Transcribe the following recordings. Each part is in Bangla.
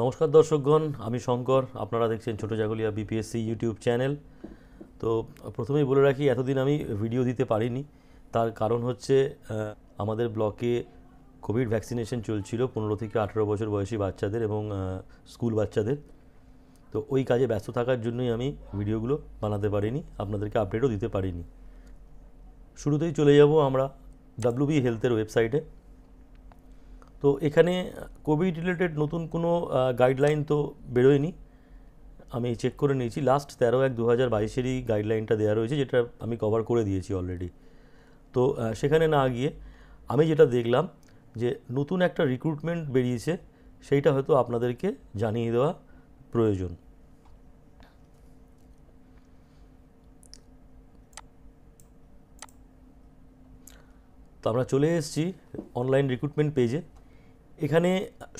নমস্কার দর্শকগণ আমি শঙ্কর আপনারা দেখছেন ছোটো জাগলিয়া বিপিএসসি ইউটিউব চ্যানেল তো প্রথমেই বলে রাখি এতদিন আমি ভিডিও দিতে পারিনি তার কারণ হচ্ছে আমাদের ব্লকে কোভিড ভ্যাকসিনেশন চলছিল পনেরো থেকে আঠেরো বছর বয়সী বাচ্চাদের এবং স্কুল বাচ্চাদের তো ওই কাজে ব্যস্ত থাকার জন্যই আমি ভিডিওগুলো বানাতে পারিনি আপনাদেরকে আপডেটও দিতে পারিনি শুরুতেই চলে যাব আমরা ডাব্লিউবি হেলথের ওয়েবসাইটে তো এখানে কোভিড রিলেটেড নতুন কোনো গাইডলাইন তো বেরোয়নি আমি চেক করে নিয়েছি লাস্ট তেরো এক দু হাজার বাইশেরই গাইডলাইনটা দেওয়া রয়েছে যেটা আমি কভার করে দিয়েছি অলরেডি তো সেখানে না গিয়ে আমি যেটা দেখলাম যে নতুন একটা রিক্রুটমেন্ট বেরিয়েছে সেইটা হয়তো আপনাদেরকে জানিয়ে দেওয়া প্রয়োজন তো আমরা চলে এসেছি অনলাইন রিক্রুটমেন্ট পেজে এখানে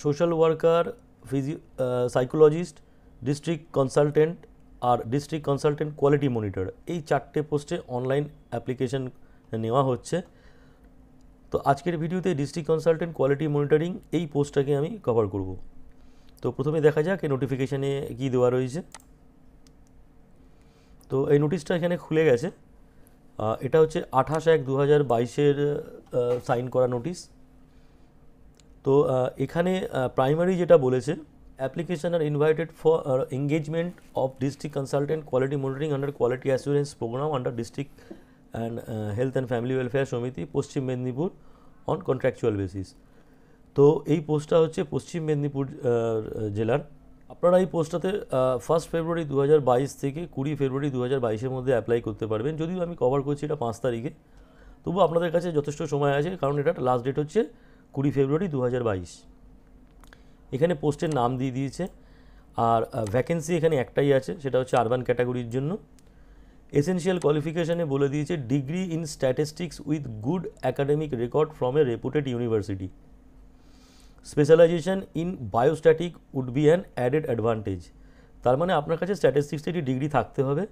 সোশ্যাল ওয়ার্কার ফিজি সাইকোলজিস্ট ডিস্ট্রিক্ট কনসালটেন্ট আর ডিস্ট্রিক্ট কনসালটেন্ট কোয়ালিটি মনিটর এই চারটে পোস্টে অনলাইন অ্যাপ্লিকেশন নেওয়া হচ্ছে তো আজকের ভিডিওতে ডিস্ট্রিক্ট কনসালটেন্ট কোয়ালিটি মনিটরিং এই পোস্টটাকে আমি কভার করব তো প্রথমে দেখা যাক এই নোটিফিকেশানে কী দেওয়া রয়েছে তো এই নোটিশটা এখানে খুলে গেছে এটা হচ্ছে আঠাশ এক দু হাজার বাইশের সাইন করা নোটিশ তো এখানে প্রাইমারি যেটা বলেছে application are invited for engagement of district consultant quality monitoring under quality assurance programme under district and health and family welfare Samiti Paschim Medinipur on contractual basis তো এই পোস্টটা হচ্ছে পশ্চিম মেদিনীপুর জেলার আপনারা এই পোস্টটাতে ফার্স্ট ফেব্রুয়ারি দু হাজার বাইশ থেকে কুড়ি ফেব্রুয়ারি দু হাজার বাইশের মধ্যে অ্যাপ্লাই করতে পারবেন যদিও আমি কভার করছি এটা পাঁচ তারিখে তবু আপনাদের কাছে যথেষ্ট সময় আছে কারণ এটা লাস্ট ডেট হচ্ছে কুড়ি ফেব্রুয়ারি দু এখানে পোস্টের নাম দিয়ে দিয়েছে আর ভ্যাকেন্সি এখানে একটাই আছে সেটা হচ্ছে আরবান ক্যাটাগরির জন্য এসেনশিয়াল কোয়ালিফিকেশানে বলে দিয়েছে degree in statistics with good academic record from a reputed university specialisation in biostatistics would be an added advantage তার মানে আপনার কাছে স্ট্যাটিস্টিক্সে একটি ডিগ্রি থাকতে হবে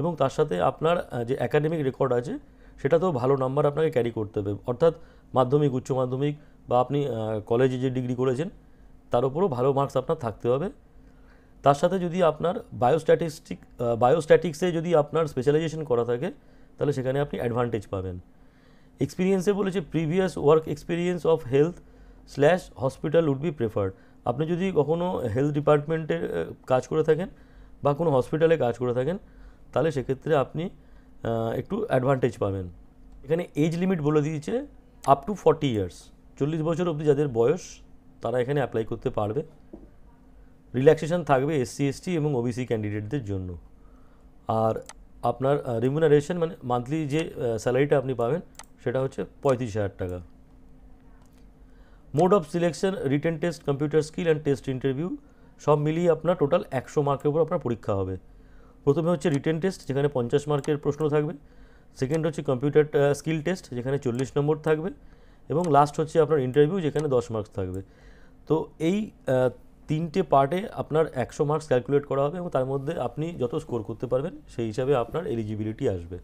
এবং তার সাথে আপনার যে অ্যাকাডেমিক রেকর্ড আছে সেটাতেও ভালো নাম্বার আপনাকে ক্যারি করতে হবে অর্থাৎ মাধ্যমিক উচ্চ মাধ্যমিক বা আপনি কলেজে যে ডিগ্রি করেছেন তার উপরও ভালো মার্কস আপনার থাকতে হবে তার সাথে যদি আপনার বায়োস্ট্যাটিস্টিক বায়োস্ট্যাটিক্সে যদি আপনার স্পেশালাইজেশন করা থাকে তাহলে সেখানে আপনি অ্যাডভান্টেজ পাবেন এক্সপিরিয়েন্সে বলেছে previous work experience of health slash hospital would be preferred আপনি যদি কখনও হেলথ ডিপার্টমেন্টের কাজ করে থাকেন বা কোনো হসপিটালে কাজ করে থাকেন তাহলে সেক্ষেত্রে আপনি একটু অ্যাডভান্টেজ পাবেন এখানে এজ লিমিট বলে দিয়েছে আপ টু ফর্টি ইয়ার্স চল্লিশ বছর অবধি যাদের বয়স তারা এখানে অ্যাপ্লাই করতে পারবে রিল্যাক্সেশন থাকবে এসসি এসটি এবং ওবিসি ক্যান্ডিডেটদের জন্য আর আপনার রিমুনারেশন মানে মান্থলি যে স্যালারিটা আপনি পাবেন সেটা হচ্ছে পঁয়ত্রিশ হাজার টাকা mode of selection written test computer skill and test interview সব মিলিয়ে আপনার টোটাল একশো মার্কের উপর আপনার পরীক্ষা হবে প্রথমে হচ্ছে রিটেন টেস্ট যেখানে পঞ্চাশ মার্কের প্রশ্ন থাকবে সেকেন্ড হচ্ছে কম্পিউটার স্কিল টেস্ট যেখানে চল্লিশ নম্বর থাকবে এবং লাস্ট হচ্ছে আপনার ইন্টারভিউ যেখানে দশ মার্কস থাকবে তো এই তিনটে পার্টে আপনার একশো মার্কস ক্যালকুলেট করা হবে এবং তার মধ্যে আপনি যত স্কোর করতে পারবেন সেই হিসাবে আপনার এলিজিবিলিটি আসবে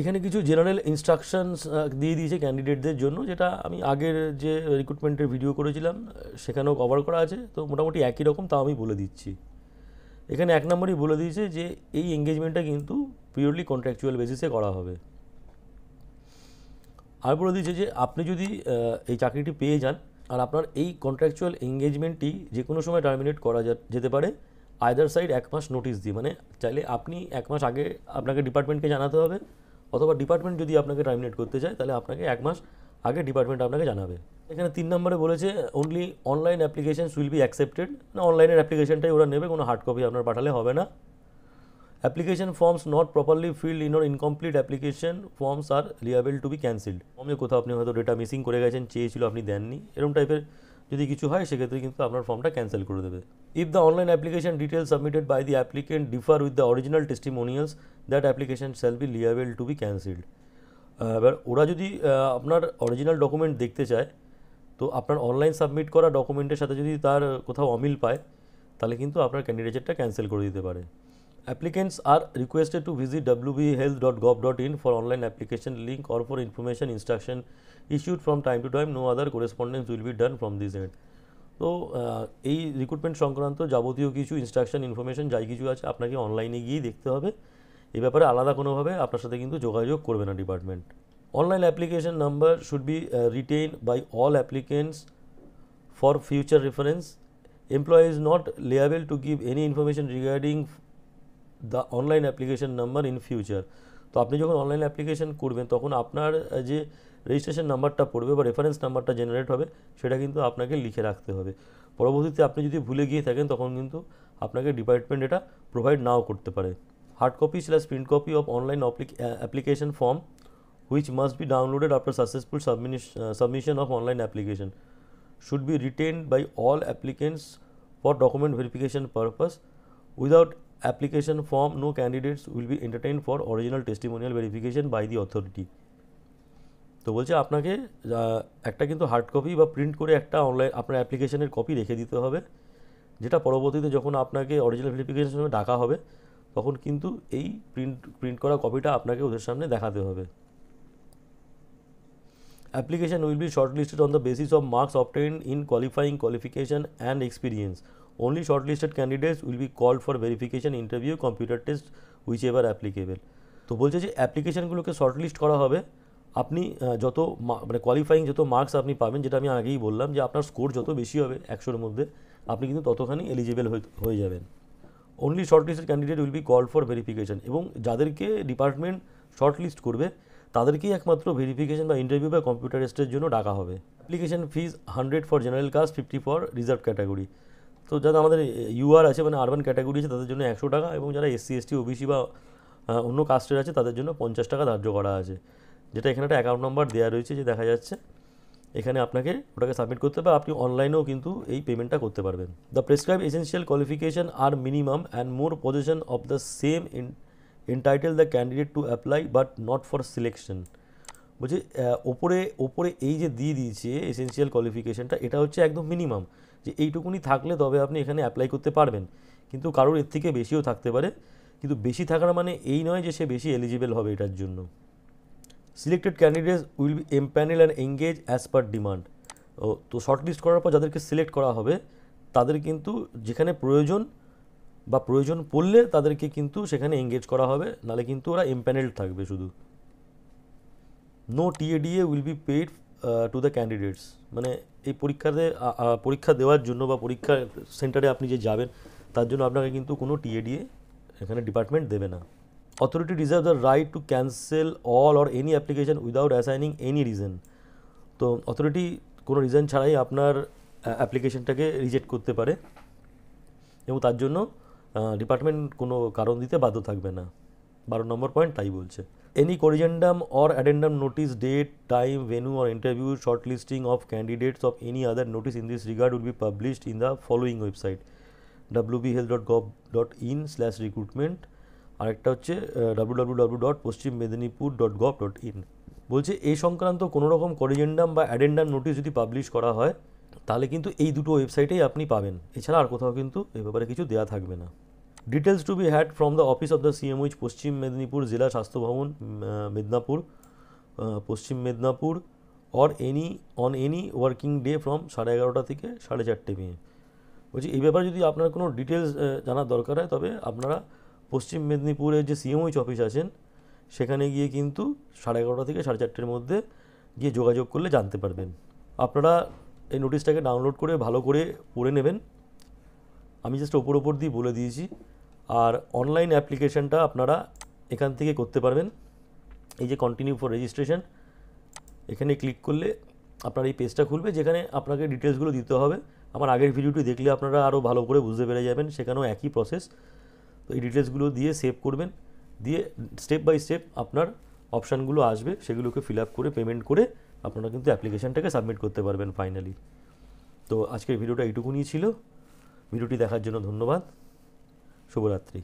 এখানে কিছু জেনারেল ইনস্ট্রাকশানস দিয়ে দিয়েছে ক্যান্ডিডেটদের জন্য যেটা আমি আগের যে রিক্রুটমেন্টের ভিডিও করেছিলাম সেখানেও কভার করা আছে তো মোটামুটি একই রকম তাও আমি বলে দিচ্ছি এখানে এক নম্বরই বলে দিয়েছে যে এই এঙ্গেজমেন্টটা কিন্তু পিওরলি কন্ট্রাকচুয়াল বেসিসে করা হবে আর বলে দিয়েছে যে আপনি যদি এই চাকরিটি পেয়ে যান আর আপনার এই কন্ট্রাকচুয়াল এঙ্গেজমেন্টটি যে কোনো সময় টার্মিনেট করা যেতে পারে আয়দার সাইড এক মাস নোটিশ দিয়ে মানে চাইলে আপনি এক মাস আগে আপনাকে ডিপার্টমেন্টকে জানাতে হবে অথবা ডিপার্টমেন্ট যদি আপনাকে টার্মিনেট করতে চায় তাহলে আপনাকে এক মাস আগে ডিপার্টমেন্ট আপনাকে জানাবে এখানে তিন নম্বরে বলেছে only online applications will be accepted না অনলাইনের অ্যাপ্লিকেশানটাই ওরা নেবে কোনো হার্ড কপি আপনার পাঠালে হবে না application forms not properly filled in or incomplete application forms are liable to be cancelled ফর্মে কোথাও আপনি হয়তো ডেটা মিসিং করে গেছেন চেয়েছিল আপনি দেননি এরকম টাইপের যদি কিছু হয় সেক্ষেত্রে কিন্তু আপনার ফর্মটা ক্যান্সেল করে দেবে if the online application details submitted by the applicant differ with the original testimonials that application shall be liable to be cancelled এবার ওরা যদি আপনার অরিজিনাল ডকুমেন্ট দেখতে চায় তো আপনার অনলাইন সাবমিট করা ডকুমেন্টের সাথে যদি তার কোথাও অমিল পায় তাহলে কিন্তু আপনার ক্যান্ডিডেটটা ক্যান্সেল করে দিতে পারে applicants are requested to visit applicants health dot gov dot in for online application link or for information instruction issued from time to time no other correspondence will be done from this end তো এই রিক্রুটমেন্ট সংক্রান্ত যাবতীয় কিছু ইনস্ট্রাকশন ইনফরমেশন যাই কিছু আছে আপনাকে অনলাইনে গিয়ে দেখতে হবে এ ব্যাপারে আলাদা কোনোভাবে আপনার সাথে কিন্তু যোগাযোগ করবে না department Online application number should be uh, retained by all applicants for future reference. Employer is not liable to give any information regarding the online application number in future. তো আপনি যখন অনলাইন অ্যাপ্লিকেশন করবেন তখন আপনার যে রেজিস্ট্রেশন নাম্বারটা পড়বে বা রেফারেন্স নাম্বারটা জেনারেট হবে সেটা কিন্তু আপনাকে লিখে রাখতে হবে পরবর্তীতে আপনি যদি ভুলে গিয়ে থাকেন তখন কিন্তু আপনাকে ডিপার্টমেন্ট এটা প্রোভাইড নাও করতে পারে hard copy slash print copy of online application form which must be downloaded after successful submission uh, submission of online application should be retained by all applicants for document verification purpose without application form no candidates will be entertained for original testimonial verification by the authority তো বলছে আপনাকে একটা কিন্তু হার্ড কপি বা প্রিন্ট করে একটা অনলাইন আপনার অ্যাপ্লিকেশনের কপি রেখে দিতে হবে যেটা পরবর্তীতে যখন আপনাকে অরিজিনাল ভেরিফিকেশন ডাকা হবে তখন কিন্তু এই প্রিন্ট প্রিন্ট করা কপিটা আপনাকে ওদের সামনে দেখাতে হবে Application will be shortlisted on the basis of marks obtained in qualifying qualification and experience. Only shortlisted candidates will be called for verification interview, computer test, whichever applicable. তো বলছে যে অ্যাপ্লিকেশানগুলোকে শর্টলিস্ট করা হবে আপনি যত মানে কোয়ালিফাইং যত মার্কস আপনি পাবেন যেটা আমি আগেই বললাম যে আপনার স্কোর যত বেশি হবে একশোর মধ্যে আপনি কিন্তু ততখানি এলিজিবল হয়ে যাবেন only shortlisted candidate will be call for verification এবং যাদেরকে ডিপার্টমেন্ট শর্টলিস্ট করবে তাদেরকেই একমাত্র ভেরিফিকেশন বা ইন্টারভিউ বা কম্পিউটার টেস্টের জন্য ডাকা হবে application fees hundred for general caste fifty for reserve category তো যারা আমাদের ইউআর আছে মানে আরবান ক্যাটাগরি আছে তাদের জন্য একশো টাকা এবং যারা এসসি এসটি ওবিসি বা অন্য কাস্টের আছে তাদের জন্য পঞ্চাশ টাকা ধার্য করা আছে যেটা এখানে একটা অ্যাকাউন্ট নাম্বার দেওয়া রয়েছে যে দেখা যাচ্ছে এখানে আপনাকে ওটাকে সাবমিট করতে হবে আপনি অনলাইনেও কিন্তু এই পেমেন্টটা করতে পারবেন দ্য প্রেসক্রাইব এসেন্সিয়াল কোয়ালিফিকেশন আর minimum and more position of the same in entitle the candidate to apply but not for selection বলছে ওপরে ওপরে এই যে দিয়ে দিয়েছে এসেন্সিয়াল কোয়ালিফিকেশানটা এটা হচ্ছে একদম মিনিমাম যে এইটুকুনি থাকলে তবে আপনি এখানে অ্যাপ্লাই করতে পারবেন কিন্তু কারোর এর থেকে বেশিও থাকতে পারে কিন্তু বেশি থাকার মানে এই নয় যে সে বেশি এলিজিবেল হবে এটার জন্য selected candidates will be empanel and engage as per demand ও তো শর্টলিস্ট করার পর যাদেরকে সিলেক্ট করা হবে তাদের কিন্তু যেখানে প্রয়োজন বা প্রয়োজন পড়লে তাদেরকে কিন্তু সেখানে এঙ্গেজ করা হবে নালে কিন্তু ওরা এমপ্যানেল থাকবে শুধু no TA DA will be paid to the candidates মানে এই পরীক্ষাতে পরীক্ষা দেওয়ার জন্য বা পরীক্ষা সেন্টারে আপনি যে যাবেন তার জন্য আপনাকে কিন্তু কোনো টিএডিএ এখানে ডিপার্টমেন্ট দেবে না authority reserve the right to cancel all or any application without assigning any reason তো অথরিটি কোনো রিজন ছাড়াই আপনার অ্যাপ্লিকেশনটাকে রিজেক্ট করতে পারে এবং তার জন্য ডিপার্টমেন্ট কোনো কারণ দিতে বাধ্য থাকবে না বারো নম্বর পয়েন্ট তাই বলছে any corrigendum or addendum notice date time venue or interview short listing of candidates of any other notice in this regard will be published in the following website W B health dot gov dot in slash recruitment আরেকটা হচ্ছে W W W dot Paschim Medinipur dot gov dot in বলছে এই সংক্রান্ত কোনোরকম করিজেন্ডাম বা অ্যাডেন্ডাম নোটিস যদি পাবলিশ করা হয় তাহলে কিন্তু এই দুটো ওয়েবসাইটেই আপনি পাবেন এছাড়া আর কোথাও কিন্তু এ ব্যাপারে কিছু দেওয়া থাকবে না details to be had from the office of the CMOH Paschim Medinipur জেলা স্বাস্থ্য ভবন Medinipur Paschim Medinipur or any on any working day from সাড়ে এগারোটা থেকে সাড়ে চারটে মেয়ে বলছি এই ব্যাপারে যদি আপনার কোনো ডিটেলস জানার দরকার হয় তবে আপনারা পশ্চিম মেদিনীপুরের যে সিএমওইচ অফিস আছেন সেখানে গিয়ে কিন্তু সাড়ে এগারোটা থেকে সাড়ে চারটের মধ্যে গিয়ে যোগাযোগ করলে জানতে পারবেন আপনারা এই নোটিশটাকে ডাউনলোড করে ভালো করে পড়ে নেবেন আমি জাস্ট ওপর ওপর দিয়ে বলে দিয়েছি আর অনলাইন অ্যাপ্লিকেশানটা আপনারা এখান থেকে করতে পারবেন এই যে কন্টিনিউ ফর রেজিস্ট্রেশন এখানে ক্লিক করলে আপনার এই পেজটা খুলবে যেখানে আপনাকে ডিটেলসগুলো দিতে হবে আমার আগের ভিডিওটি দেখলে আপনারা আরও ভালো করে বুঝতে পেরে যাবেন সেখানেও একই প্রসেস তো এই ডিটেলসগুলো দিয়ে সেভ করবেন দিয়ে স্টেপ বাই স্টেপ আপনার অপশানগুলো আসবে সেগুলোকে ফিল আপ করে পেমেন্ট করে আপনারা কিন্তু অ্যাপ্লিকেশানটাকে সাবমিট করতে পারবেন ফাইনালি তো আজকের ভিডিওটা এইটুকুনি ছিল ভিডিওটি দেখার জন্য ধন্যবাদ শুভরাত্রি